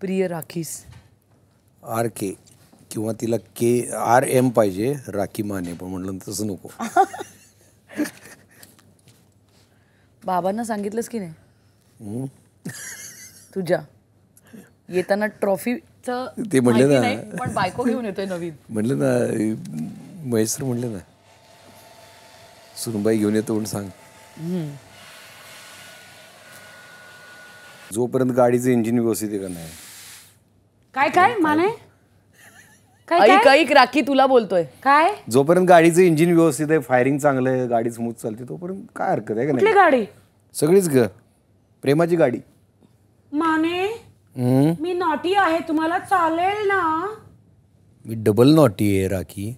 प्रिय राखीस आर के किंवा तिला के आर एम पाहिजे राखी माने पण म्हटलं तसं नको बाबांना सांगितलंस की नाही तुझ्या येताना ट्रॉफी ते म्हणले ना. पण बायको घेऊन येतोय नवीन म्हणलं ना महेशर महेश म्हणले ना सुनबाई घेऊन येतो म्हणून सांग हम्म. जोपर्यंत गाडीचं इंजिन व्यवस्थित आहे का नाही काय काय माने काय राखी तुला बोलतोय काय जोपर्यंत गाडीचं इंजिन व्यवस्थित आहे फायरिंग चांगलं आहे गाडी स्मूथ चालते तोपर्यंत काय हरकत आहे का नाही गाडी सगळीच ग प्रेमाची गाडी माने मी नॉटी आहे तुम्हाला चालेल ना मी डबल नॉटी आहे राखी